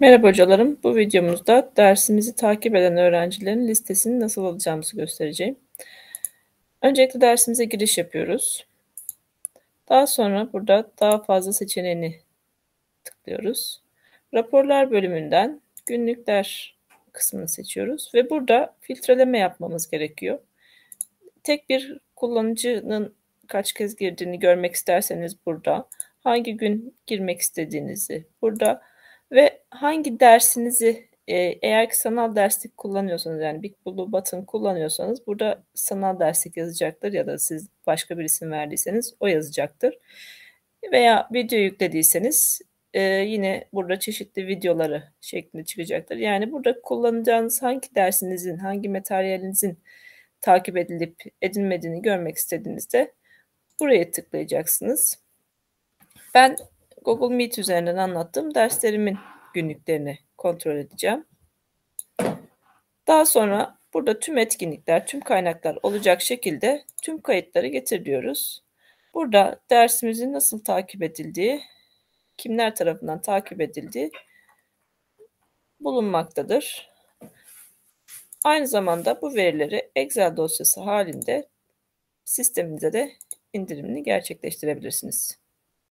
Merhaba hocalarım. Bu videomuzda dersimizi takip eden öğrencilerin listesini nasıl alacağımızı göstereceğim. Öncelikle dersimize giriş yapıyoruz. Daha sonra burada daha fazla seçeneğini tıklıyoruz. Raporlar bölümünden günlükler kısmını seçiyoruz ve burada filtreleme yapmamız gerekiyor. Tek bir kullanıcının kaç kez girdiğini görmek isterseniz burada, hangi gün girmek istediğinizi burada, ve hangi dersinizi e, eğer ki sanal derslik kullanıyorsanız yani Big Blue Button kullanıyorsanız burada sanal derslik yazacaktır ya da siz başka bir isim verdiyseniz o yazacaktır. Veya video yüklediyseniz e, yine burada çeşitli videoları şeklinde çıkacaktır. Yani burada kullanacağınız hangi dersinizin, hangi materyalinizin takip edilip edilmediğini görmek istediğinizde buraya tıklayacaksınız. Ben Google Meet üzerinden anlattığım derslerimin günlüklerini kontrol edeceğim. Daha sonra burada tüm etkinlikler, tüm kaynaklar olacak şekilde tüm kayıtları getir diyoruz. Burada dersimizin nasıl takip edildiği, kimler tarafından takip edildiği bulunmaktadır. Aynı zamanda bu verileri Excel dosyası halinde sisteminize de indirimini gerçekleştirebilirsiniz.